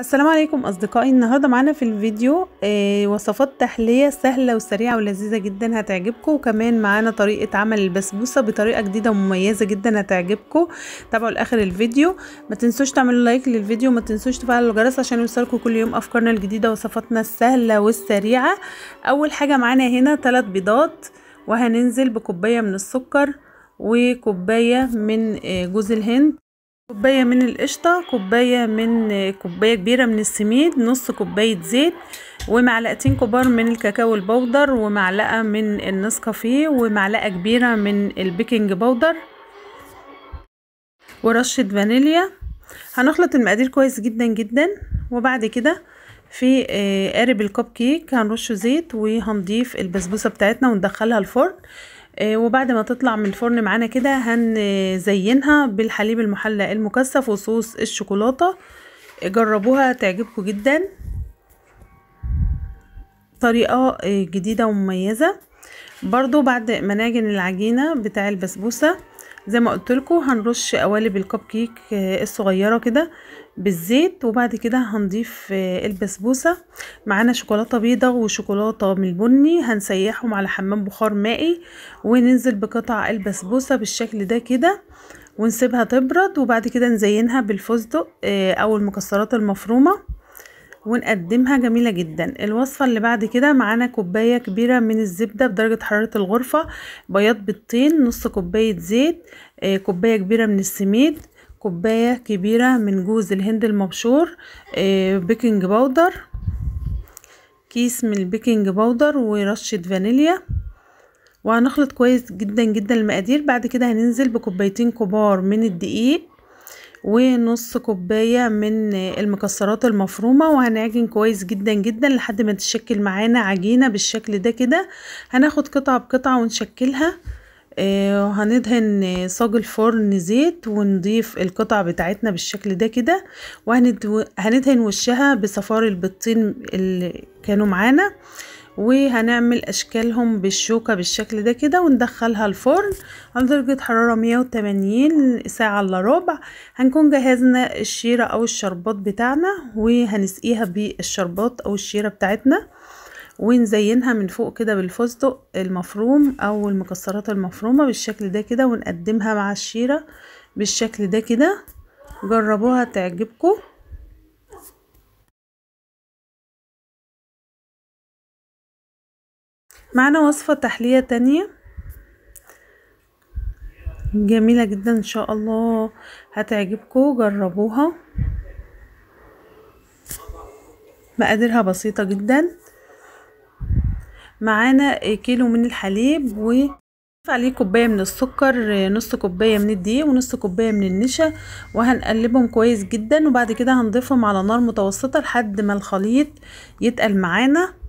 السلام عليكم اصدقائي النهارده معانا في الفيديو آه وصفات تحليه سهله وسريعه ولذيذه جدا هتعجبكم وكمان معانا طريقه عمل البسبوسه بطريقه جديده ومميزه جدا هتعجبكم تابعوا لاخر الفيديو ما تنسوش تعملوا لايك للفيديو وما تنسوش تفعلوا الجرس عشان يوصلكم كل يوم افكارنا الجديده وصفاتنا السهله والسريعه اول حاجه معانا هنا ثلاث بيضات وهننزل بكوبايه من السكر وكوبايه من آه، جوز الهند كوباية من القشطة كوباية من كوباية كبيرة من السميد نص كوباية زيت ومعلقتين كبار من الكاكاو البودر ومعلقة من النسكافيه ومعلقة كبيرة من البيكنج بودر ورشة فانيليا هنخلط المقادير كويس جدا جدا وبعد كده في آه، قارب الكب كيك هنرشه زيت وهنضيف البسبوسة بتاعتنا وندخلها الفرن آه، وبعد ما تطلع من الفرن معانا كده هنزينها بالحليب المحلى المكثف وصوص الشوكولاتة جربوها تعجبكم جدا طريقة آه، جديدة ومميزة برضو بعد ما نعجن العجينة بتاع البسبوسة زي ما قلت لكم هنرش قوالب الكب كيك آه، الصغيره كده بالزيت وبعد كده هنضيف آه، البسبوسه معانا شوكولاته بيضه وشوكولاته من البني هنسيحهم على حمام بخار مائي وننزل بقطع البسبوسه بالشكل ده كده ونسيبها تبرد وبعد كده نزينها بالفستق آه، او المكسرات المفرومه ونقدمها جميلة جدا الوصفة اللي بعد كده معانا كوباية كبيرة من الزبدة بدرجة حرارة الغرفة بياض بيضتين نص كوباية زيت آه، كوباية كبيرة من السميد كوباية كبيرة من جوز الهند المبشور بيكنج آه، باودر كيس من البيكنج باودر ورشة فانيليا وهنخلط كويس جدا جدا المقادير بعد كده هننزل بكوبايتين كبار من الدقيق ونص كوباية من المكسرات المفرومة وهنعجن كويس جدا جدا لحد ما تشكل معانا عجينة بالشكل ده كده هناخد قطعة بقطعة ونشكلها آه، هندهن صاج الفرن زيت ونضيف القطع بتاعتنا بالشكل ده كده وهندهن وشها بصفار البطين اللي كانوا معانا وهنعمل اشكالهم بالشوكة بالشكل ده كده وندخلها الفرن على درجة حرارة 180 ساعة الا ربع هنكون جهزنا الشيرة او الشربات بتاعنا وهنسقيها بالشربات او الشيرة بتاعتنا ونزينها من فوق كده بالفستق المفروم او المكسرات المفرومة بالشكل ده كده ونقدمها مع الشيرة بالشكل ده كده جربوها تعجبكم معانا وصفة تحلية تانية جميلة جدا ان شاء الله هتعجبكم جربوها مقاديرها بسيطة جدا معانا كيلو من الحليب و عليه كوباية من السكر نص كوباية من الدقيق ونص كوباية من النشا وهنقلبهم كويس جدا وبعد كده هنضيفهم على نار متوسطة لحد ما الخليط يتقل معانا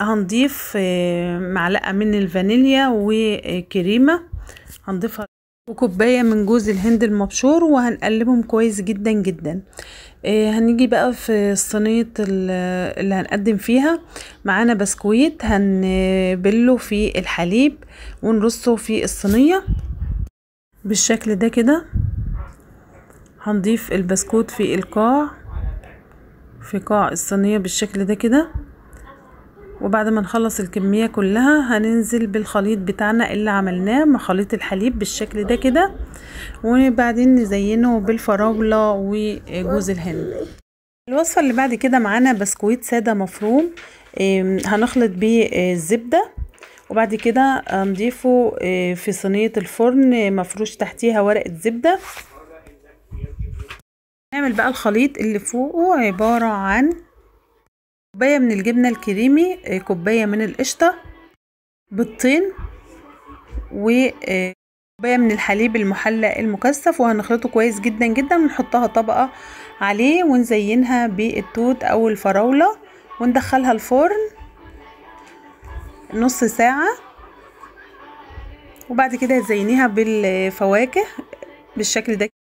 هنضيف آه، معلقة من الفانيليا وكريمة هنضيفها وكوباية من جوز الهند المبشور وهنقلبهم كويس جدا جدا آه، هنيجي بقى في الصينيه اللي هنقدم فيها معانا بسكويت هنبله في الحليب ونرصه في الصينية بالشكل ده كده هنضيف البسكوت في القاع في قاع الصينية بالشكل ده كده وبعد ما نخلص الكمية كلها هننزل بالخليط بتاعنا اللي عملناه مع خليط الحليب بالشكل ده كده وبعدين نزينه بالفراولة وجوز الهند الوصفة اللي بعد كده معانا بسكويت سادة مفروم هنخلط بيه آه، الزبدة وبعد كده نضيفه آه، في صينية الفرن مفروش تحتيها ورقة زبدة نعمل بقى الخليط اللي فوقه عبارة عن كوباية من الجبنة الكريمي آه، كوباية من القشطة و وكوباية آه، من الحليب المحلى المكثف وهنخلطه كويس جدا جدا ونحطها طبقة عليه ونزينها بالتوت أو الفراولة وندخلها الفرن نص ساعة وبعد كده هتزينيها بالفواكه بالشكل ده